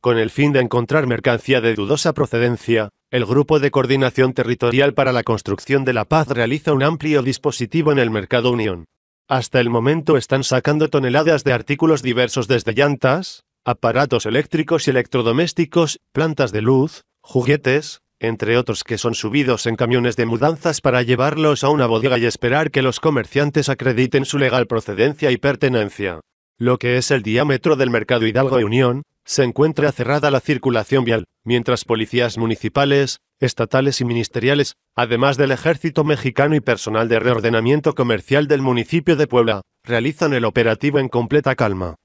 Con el fin de encontrar mercancía de dudosa procedencia, el Grupo de Coordinación Territorial para la Construcción de la Paz realiza un amplio dispositivo en el mercado Unión. Hasta el momento están sacando toneladas de artículos diversos desde llantas, aparatos eléctricos y electrodomésticos, plantas de luz, juguetes, entre otros que son subidos en camiones de mudanzas para llevarlos a una bodega y esperar que los comerciantes acrediten su legal procedencia y pertenencia. Lo que es el diámetro del mercado Hidalgo y Unión, se encuentra cerrada la circulación vial, mientras policías municipales, estatales y ministeriales, además del ejército mexicano y personal de reordenamiento comercial del municipio de Puebla, realizan el operativo en completa calma.